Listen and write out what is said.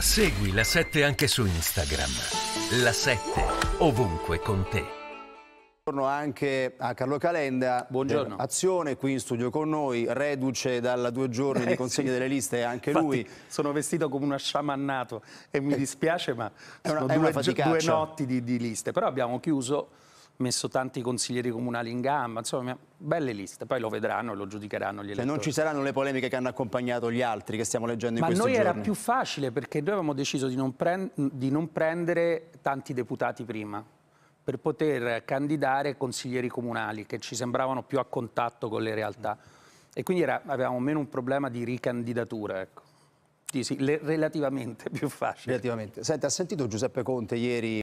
Segui la 7 anche su Instagram. La 7 ovunque con te. Buongiorno anche a Carlo Calenda, Buongiorno. Eh, azione qui in studio con noi, reduce dalla due giorni eh, di consegna sì. delle liste anche Infatti, lui. Sono vestito come una sciamannato e mi eh, dispiace ma è una, sono è due, due, notti di, di liste, però abbiamo chiuso messo tanti consiglieri comunali in gamba, insomma, belle liste, poi lo vedranno e lo giudicheranno gli elettori. Cioè non ci saranno le polemiche che hanno accompagnato gli altri che stiamo leggendo Ma in questi giorni? Ma noi era più facile perché noi avevamo deciso di non, di non prendere tanti deputati prima per poter candidare consiglieri comunali che ci sembravano più a contatto con le realtà e quindi era, avevamo meno un problema di ricandidatura, ecco. sì, sì, relativamente più facile. Relativamente. Senti, ha sentito Giuseppe Conte ieri